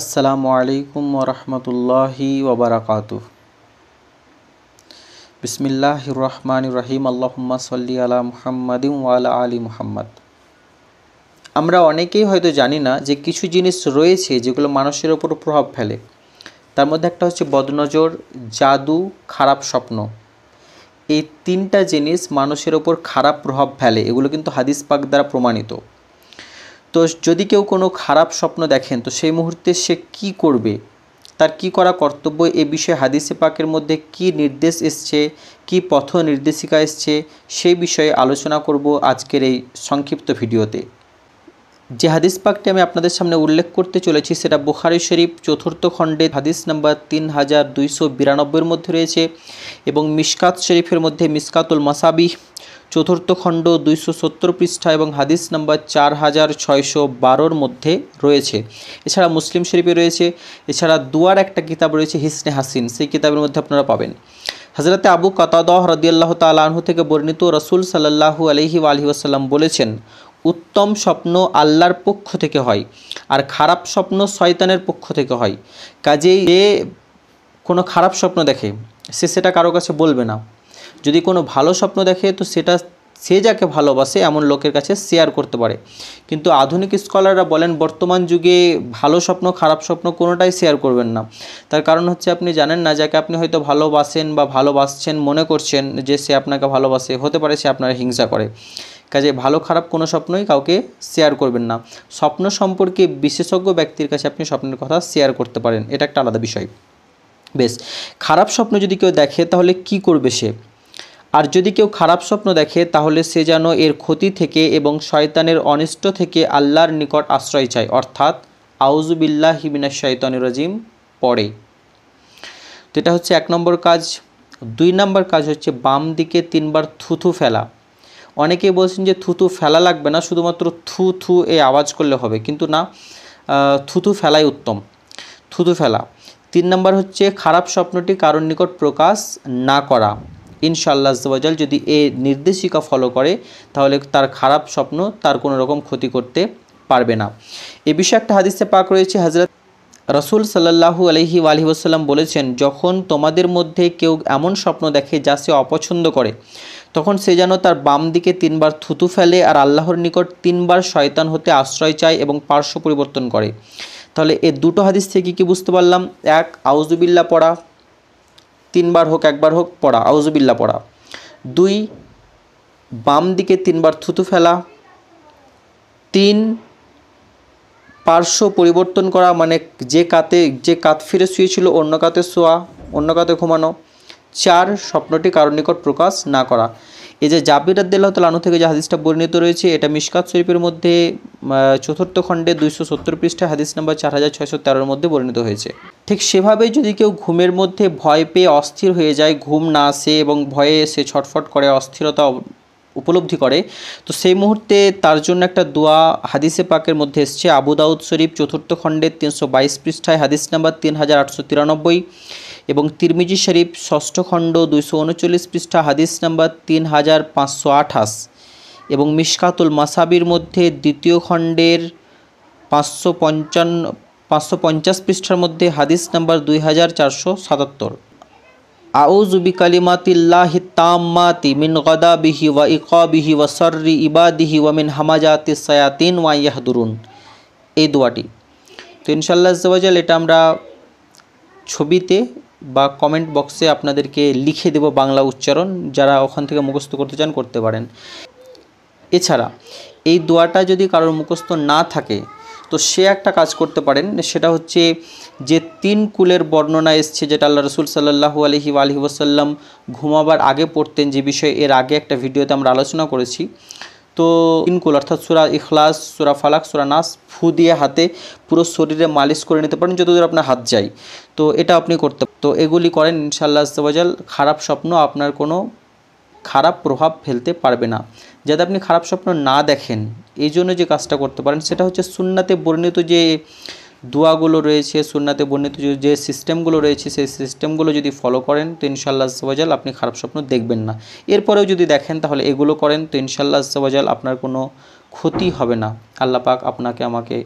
আসসালামু আলাইকুম ওরহমতুল্লাহি ওবরাকাতু বিসমিল্লাহ রহমান রহিম আল্লাহম্মা সাল্লি আলা মুহাম্মাদিম ওয়ালা আলী মুহাম্মদ আমরা অনেকেই হয়তো জানি না যে কিছু জিনিস রয়েছে যেগুলো মানুষের ওপর প্রভাব ফেলে তার মধ্যে একটা হচ্ছে বদনজর জাদু খারাপ স্বপ্ন এই তিনটা জিনিস মানুষের ওপর খারাপ প্রভাব ফেলে এগুলো কিন্তু হাদিস পাক দ্বারা প্রমাণিত তো যদি কেউ কোনো খারাপ স্বপ্ন দেখেন তো সেই মুহূর্তে সে কি করবে তার কি করা কর্তব্য এ বিষয়ে হাদিসে পাকের মধ্যে কি নির্দেশ এসছে কি পথ নির্দেশিকা এসছে সেই বিষয়ে আলোচনা করব আজকের এই সংক্ষিপ্ত ভিডিওতে যে হাদিস পাকটি আমি আপনাদের সামনে উল্লেখ করতে চলেছি সেটা বুখারি শরীফ চতুর্থ খণ্ডে হাদিস নাম্বার তিন হাজার দুইশো বিরানব্বইয়ের মধ্যে রয়েছে এবং মিসকাত শরীফের মধ্যে মিসকাতুল মাসাবিহ চতুর্থ খণ্ড দুইশো সত্তর পৃষ্ঠা এবং হাদিস নাম্বার চার হাজার ছয়শো বারোর মধ্যে রয়েছে এছাড়া মুসলিম শরীফে রয়েছে এছাড়া দুয়ার একটা কিতাব রয়েছে হিসনে হাসিন সেই কিতাবের মধ্যে আপনারা পাবেন হজরতে আবু কতাদহ রদিয়াল্লাহ তালাহু থেকে বর্ণিত রসুল সাল্লাহু আলহি আলহি আসাল্লাম বলেছেন উত্তম স্বপ্ন আল্লাহর পক্ষ থেকে হয় আর খারাপ স্বপ্ন শয়তানের পক্ষ থেকে হয় কাজেই যে কোনো খারাপ স্বপ্ন দেখে সে সেটা কারো কাছে বলবে না যদি কোনো ভালো স্বপ্ন দেখে তো সেটা সে যাকে ভালোবাসে এমন লোকের কাছে শেয়ার করতে পারে কিন্তু আধুনিক স্কলাররা বলেন বর্তমান যুগে ভালো স্বপ্ন খারাপ স্বপ্ন কোনোটাই শেয়ার করবেন না তার কারণ হচ্ছে আপনি জানেন না যাকে আপনি হয়তো ভালোবাসেন বা ভালোবাসছেন মনে করছেন যে সে আপনাকে ভালোবাসে হতে পারে সে আপনার হিংসা করে কাজে ভালো খারাপ কোনো স্বপ্নই কাউকে শেয়ার করবেন না স্বপ্ন সম্পর্কে বিশেষজ্ঞ ব্যক্তির কাছে আপনি স্বপ্নের কথা শেয়ার করতে পারেন এটা একটা আলাদা বিষয় বেশ খারাপ স্বপ্ন যদি কেউ দেখে তাহলে কি করবে সে আর যদি কেউ খারাপ স্বপ্ন দেখে তাহলে সে যেন এর ক্ষতি থেকে এবং শয়তানের অনিষ্ট থেকে আল্লাহর নিকট আশ্রয় চায় অর্থাৎ আউজুবিল্লা হিবিনা শয়তানুর রাজিম পড়ে তো এটা হচ্ছে এক নম্বর কাজ দুই নম্বর কাজ হচ্ছে বাম দিকে তিনবার থুথু ফেলা অনেকেই বলছেন যে থুতু ফেলা লাগবে না শুধুমাত্র থু থু এ আওয়াজ করলে হবে কিন্তু না থুতু ফেলাই উত্তম থুতু ফেলা তিন নম্বর হচ্ছে খারাপ স্বপ্নটি কারোর নিকট প্রকাশ না করা ইনশাল্লাহ জবাজাল যদি এ নির্দেশিকা ফলো করে তাহলে তার খারাপ স্বপ্ন তার কোনো রকম ক্ষতি করতে পারবে না এ বিষয়ে একটা হাদিসে পাক রয়েছে হাজরত রসুল সাল্লাহু আলহি আলহি ওসাল্লাম বলেছেন যখন তোমাদের মধ্যে কেউ এমন স্বপ্ন দেখে যা সে অপছন্দ করে তখন সে যেন তার বাম দিকে তিনবার থুতু ফেলে আর আল্লাহর নিকট তিনবার শয়তান হতে আশ্রয় চায় এবং পার্শ্ব পরিবর্তন করে তাহলে এ দুটো হাদিস থেকে কি বুঝতে পারলাম এক আউজুবিল্লা পড়া তিনবার হোক একবার হোক পড়া আউজুবিল্লা পড়া দুই বাম দিকে তিনবার থুতু ফেলা তিন পার্শ্ব পরিবর্তন করা মানে যে কাতে যে কাত ফিরে শুয়েছিল অন্য কাতে শোয়া অন্য কাতে ঘুমানো চার স্বপ্নটি কারোর নিকট প্রকাশ না করা এই যে জাবির আদ্দাল্লাহ তালানু থেকে যে হাদিসটা বর্ণিত রয়েছে এটা মিসকাত শরীফের মধ্যে চতুর্থ খণ্ডে দুইশো সত্তর পৃষ্ঠায় হাদিস নাম্বার চার হাজার ছয়শো তেরোর মধ্যে বর্ণিত হয়েছে ঠিক সেভাবেই যদি কেউ ঘুমের মধ্যে ভয় পেয়ে অস্থির হয়ে যায় ঘুম না আসে এবং ভয়ে সে ছটফট করে অস্থিরতা উপলব্ধি করে তো সেই মুহূর্তে তার জন্য একটা দোয়া হাদিসে পাকের মধ্যে এসছে আবু দাউদ শরীফ চতুর্থ খণ্ডের তিনশো বাইশ পৃষ্ঠায় হাদিস নাম্বার তিন হাজার আটশো তিরানব্বই এবং তিরমিজি শরীফ ষষ্ঠ খণ্ড দুইশো উনচল্লিশ পৃষ্ঠা হাদিস নাম্বার তিন হাজার পাঁচশো আঠাশ এবং মিসকাতুল মাসাবির মধ্যে দ্বিতীয় খণ্ডের পাঁচশো পঞ্চান্ন পাঁচশো পঞ্চাশ পৃষ্ঠার মধ্যে হাদিস নাম্বার দুই হাজার চারশো সাতাত্তর আউজুবি কালিমাতিল্লাহি তাম্মাতি মিন গদাবিহি ওয়া ইকাবিহি ওয়া সররি ইবাদিহি ওয়া মিন হামাজাতি সায়াতিন ওয়া ইয়াহদুরুন এই দোয়াটি তো ইনশাল্লাহ জওয়াজাল এটা আমরা ছবিতে বা কমেন্ট বক্সে আপনাদেরকে লিখে দেব বাংলা উচ্চারণ যারা ওখান থেকে মুখস্থ করতে চান করতে পারেন এছাড়া এই দোয়াটা যদি কারোর মুখস্থ না থাকে তো সে একটা কাজ করতে পারেন সেটা হচ্ছে যে তিন কুলের বর্ণনা এসছে যেটা আল্লাহ রসুল সাল্লাহু আলহি আলহি ওসাল্লাম ঘুমাবার আগে পড়তেন যে বিষয়ে এর আগে একটা ভিডিওতে আমরা আলোচনা করেছি তো ইনকুল অর্থাৎ সুরা ইখলাস সুরা ফালাক সুরা নাস ফু দিয়ে হাতে পুরো শরীরে মালিশ করে নিতে পারেন যতদূর আপনার হাত যায় তো এটা আপনি করতে তো এগুলি করেন ইনশাল্লাহ আস্তাবাজাল খারাপ স্বপ্ন আপনার কোনো খারাপ প্রভাব ফেলতে পারবে না যাতে আপনি খারাপ স্বপ্ন না দেখেন এই জন্য যে কাজটা করতে পারেন সেটা হচ্ছে সুন্নাতে বর্ণিত যে দোয়াগুলো রয়েছে সুন্নাতে বর্ণিত যে সিস্টেমগুলো রয়েছে সেই সিস্টেমগুলো যদি ফলো করেন তো ইনশাল্লাহ সবাজাল আপনি খারাপ স্বপ্ন দেখবেন না এরপরেও যদি দেখেন তাহলে এগুলো করেন তো ইনশাল্লাহ সবাজাল আপনার কোনো ক্ষতি হবে না আল্লাপাক আপনাকে আমাকে